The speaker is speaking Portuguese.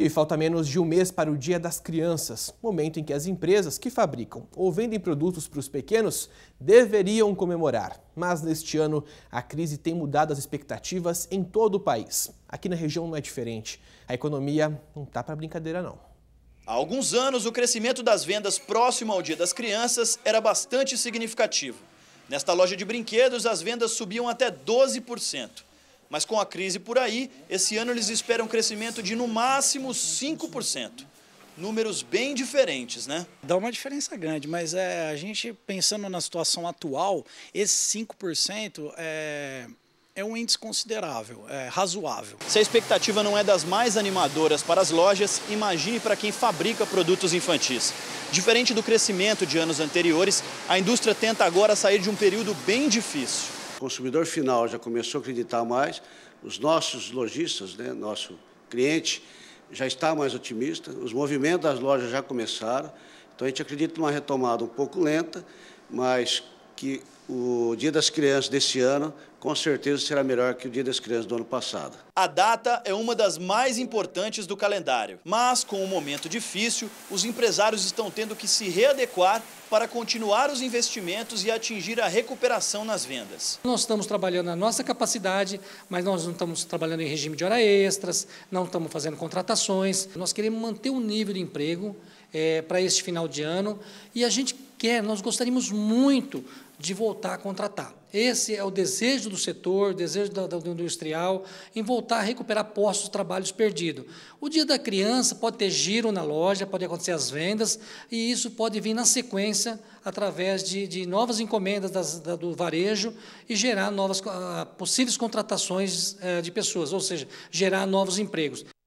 E falta menos de um mês para o Dia das Crianças, momento em que as empresas que fabricam ou vendem produtos para os pequenos deveriam comemorar. Mas neste ano, a crise tem mudado as expectativas em todo o país. Aqui na região não é diferente. A economia não está para brincadeira, não. Há alguns anos, o crescimento das vendas próximo ao Dia das Crianças era bastante significativo. Nesta loja de brinquedos, as vendas subiam até 12%. Mas com a crise por aí, esse ano eles esperam um crescimento de no máximo 5%. Números bem diferentes, né? Dá uma diferença grande, mas é, a gente pensando na situação atual, esse 5% é, é um índice considerável, é razoável. Se a expectativa não é das mais animadoras para as lojas, imagine para quem fabrica produtos infantis. Diferente do crescimento de anos anteriores, a indústria tenta agora sair de um período bem difícil. O consumidor final já começou a acreditar mais, os nossos lojistas, né, nosso cliente, já está mais otimista, os movimentos das lojas já começaram, então a gente acredita numa retomada um pouco lenta, mas que o Dia das Crianças deste ano com certeza será melhor que o Dia das Crianças do ano passado. A data é uma das mais importantes do calendário, mas com o um momento difícil, os empresários estão tendo que se readequar para continuar os investimentos e atingir a recuperação nas vendas. Nós estamos trabalhando a nossa capacidade, mas nós não estamos trabalhando em regime de hora extras, não estamos fazendo contratações. Nós queremos manter o nível de emprego é, para este final de ano e a gente quer, nós gostaríamos muito de voltar a contratar. Esse é o desejo do setor, desejo do, do, industrial, em voltar a recuperar postos de trabalhos perdidos. O dia da criança pode ter giro na loja, pode acontecer as vendas, e isso pode vir na sequência através de, de novas encomendas das, da, do varejo e gerar novas ah, possíveis contratações eh, de pessoas, ou seja, gerar novos empregos.